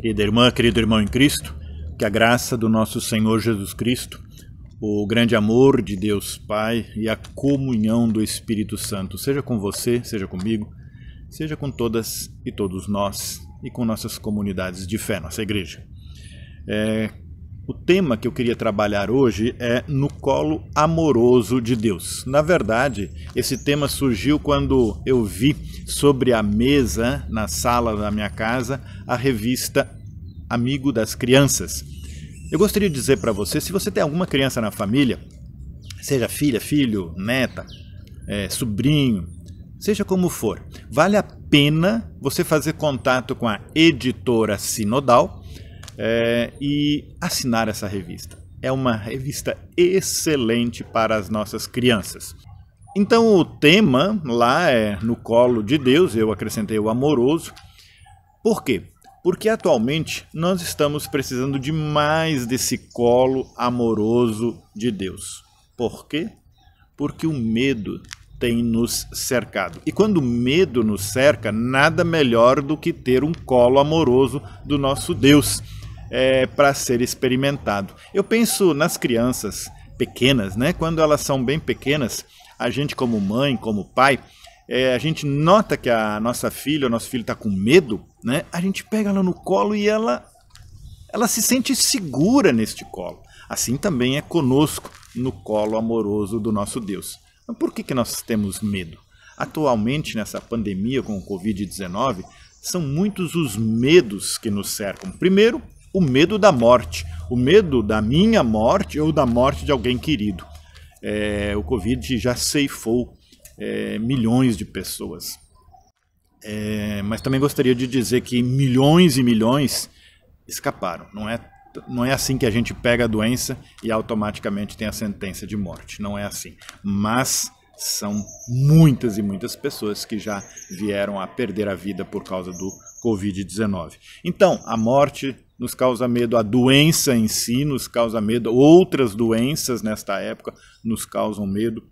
Querida irmã, querido irmão em Cristo, que a graça do nosso Senhor Jesus Cristo, o grande amor de Deus Pai e a comunhão do Espírito Santo seja com você, seja comigo, seja com todas e todos nós e com nossas comunidades de fé, nossa igreja. É, o tema que eu queria trabalhar hoje é No Colo Amoroso de Deus. Na verdade, esse tema surgiu quando eu vi sobre a mesa na sala da minha casa a revista Amigo das Crianças. Eu gostaria de dizer para você, se você tem alguma criança na família, seja filha, filho, neta, é, sobrinho, seja como for, vale a pena você fazer contato com a editora Sinodal é, e assinar essa revista. É uma revista excelente para as nossas crianças. Então o tema lá é No Colo de Deus, eu acrescentei o amoroso. Por quê? Porque atualmente nós estamos precisando de mais desse colo amoroso de Deus. Por quê? Porque o medo tem nos cercado. E quando o medo nos cerca, nada melhor do que ter um colo amoroso do nosso Deus é, para ser experimentado. Eu penso nas crianças pequenas, né? Quando elas são bem pequenas, a gente como mãe, como pai, é, a gente nota que a nossa filha, o nosso filho está com medo, né? A gente pega ela no colo e ela, ela se sente segura neste colo. Assim também é conosco no colo amoroso do nosso Deus. Mas por que, que nós temos medo? Atualmente, nessa pandemia com o Covid-19, são muitos os medos que nos cercam. Primeiro, o medo da morte, o medo da minha morte ou da morte de alguém querido. É, o Covid já ceifou é, milhões de pessoas. É, mas também gostaria de dizer que milhões e milhões escaparam. Não é, não é assim que a gente pega a doença e automaticamente tem a sentença de morte. Não é assim. Mas são muitas e muitas pessoas que já vieram a perder a vida por causa do Covid-19. Então, a morte nos causa medo a doença em si, nos causa medo outras doenças nesta época nos causam medo.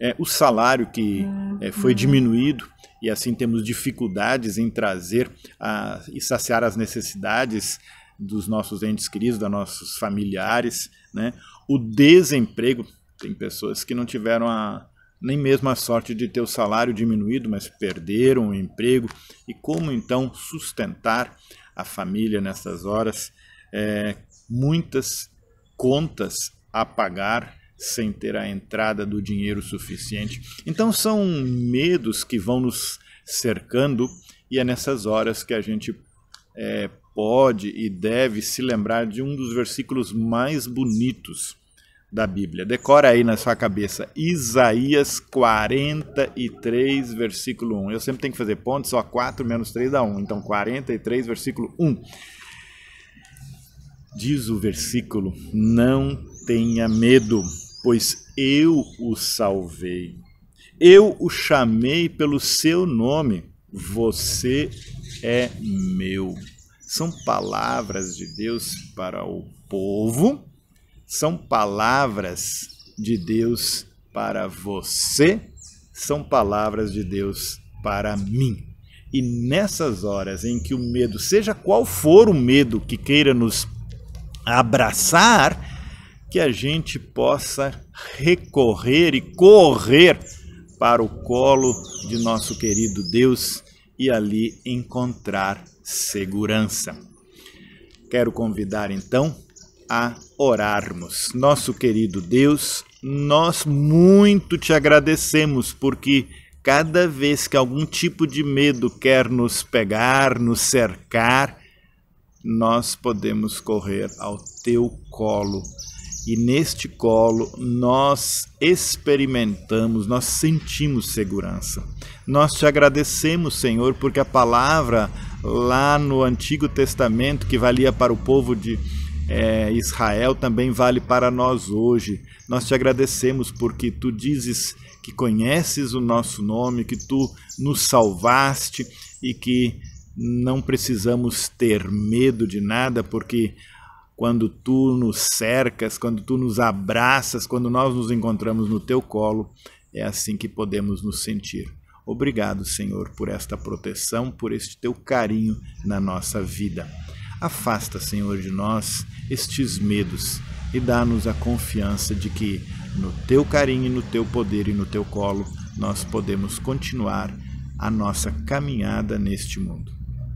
É, o salário que é, foi diminuído e assim temos dificuldades em trazer a, e saciar as necessidades dos nossos entes queridos, dos nossos familiares, né? O desemprego tem pessoas que não tiveram a, nem mesmo a sorte de ter o salário diminuído, mas perderam o emprego e como então sustentar a família nessas horas, é, muitas contas a pagar sem ter a entrada do dinheiro suficiente. Então são medos que vão nos cercando e é nessas horas que a gente é, pode e deve se lembrar de um dos versículos mais bonitos da Bíblia. Decora aí na sua cabeça Isaías 43, versículo 1. Eu sempre tenho que fazer ponto, só 4 menos 3 dá 1. Então, 43, versículo 1. Diz o versículo: Não tenha medo, pois eu o salvei. Eu o chamei pelo seu nome. Você é meu. São palavras de Deus para o povo são palavras de Deus para você, são palavras de Deus para mim. E nessas horas em que o medo, seja qual for o medo que queira nos abraçar, que a gente possa recorrer e correr para o colo de nosso querido Deus e ali encontrar segurança. Quero convidar então a orarmos. Nosso querido Deus, nós muito te agradecemos porque cada vez que algum tipo de medo quer nos pegar, nos cercar, nós podemos correr ao teu colo. E neste colo nós experimentamos, nós sentimos segurança. Nós te agradecemos, Senhor, porque a palavra lá no Antigo Testamento que valia para o povo de é, Israel também vale para nós hoje. Nós te agradecemos porque tu dizes que conheces o nosso nome, que tu nos salvaste e que não precisamos ter medo de nada, porque quando tu nos cercas, quando tu nos abraças, quando nós nos encontramos no teu colo, é assim que podemos nos sentir. Obrigado, Senhor, por esta proteção, por este teu carinho na nossa vida. Afasta, Senhor, de nós estes medos e dá-nos a confiança de que, no teu carinho, no teu poder e no teu colo, nós podemos continuar a nossa caminhada neste mundo.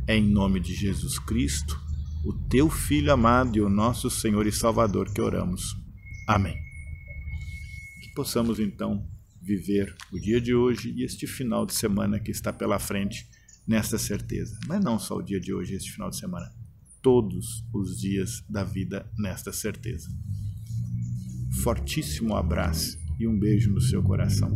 É em nome de Jesus Cristo, o teu Filho amado e o nosso Senhor e Salvador, que oramos. Amém. Que possamos então viver o dia de hoje e este final de semana que está pela frente nesta certeza. Mas não só o dia de hoje, este final de semana todos os dias da vida nesta certeza. Fortíssimo abraço e um beijo no seu coração.